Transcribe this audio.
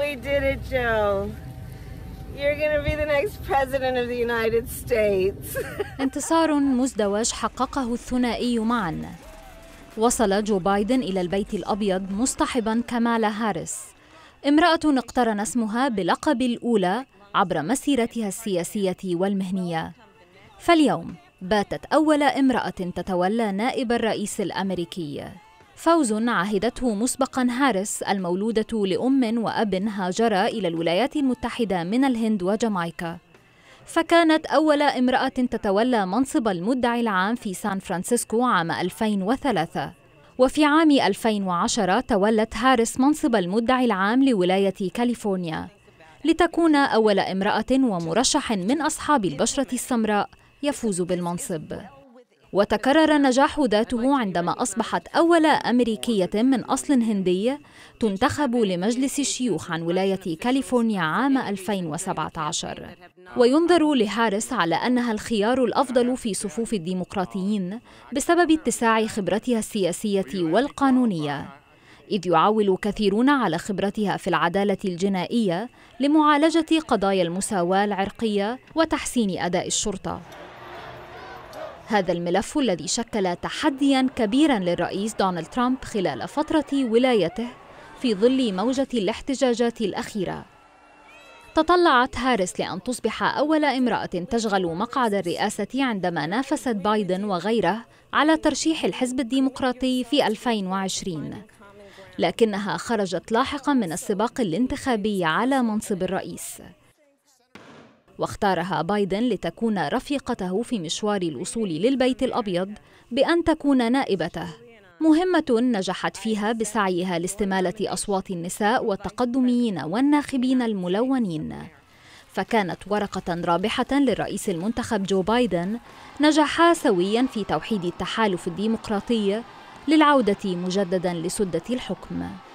we did it, Joe. You're gonna be the next president of the United States. انتصار مزدوج حققه الثنائي معا. وصل جو بايدن إلى البيت الأبيض مصطحبا كمالا هاريس امرأة اقترن اسمها بلقب الأولى عبر مسيرتها السياسية والمهنية فاليوم باتت أول امرأة تتولى نائب الرئيس الأمريكي فوز عهدته مسبقا هاريس المولودة لأم وأب هاجرا إلى الولايات المتحدة من الهند وجامايكا فكانت أول امرأة تتولى منصب المدعي العام في سان فرانسيسكو عام 2003 وفي عام 2010 تولت هاريس منصب المدعي العام لولاية كاليفورنيا لتكون أول امرأة ومرشح من أصحاب البشرة السمراء يفوز بالمنصب وتكرر نجاح ذاته عندما أصبحت أول أمريكية من أصل هندي تنتخب لمجلس الشيوخ عن ولاية كاليفورنيا عام 2017 وينظر لهارس على أنها الخيار الأفضل في صفوف الديمقراطيين بسبب اتساع خبرتها السياسية والقانونية إذ يعول كثيرون على خبرتها في العدالة الجنائية لمعالجة قضايا المساواة العرقية وتحسين أداء الشرطة هذا الملف الذي شكل تحديا كبيرا للرئيس دونالد ترامب خلال فترة ولايته في ظل موجة الاحتجاجات الأخيرة تطلعت هاريس لأن تصبح أول امرأة تشغل مقعد الرئاسة عندما نافست بايدن وغيره على ترشيح الحزب الديمقراطي في 2020 لكنها خرجت لاحقا من السباق الانتخابي على منصب الرئيس واختارها بايدن لتكون رفيقته في مشوار الوصول للبيت الأبيض بأن تكون نائبته مهمة نجحت فيها بسعيها لاستمالة أصوات النساء والتقدميين والناخبين الملونين فكانت ورقة رابحة للرئيس المنتخب جو بايدن نجحا سويا في توحيد التحالف الديمقراطي للعودة مجددا لسدة الحكم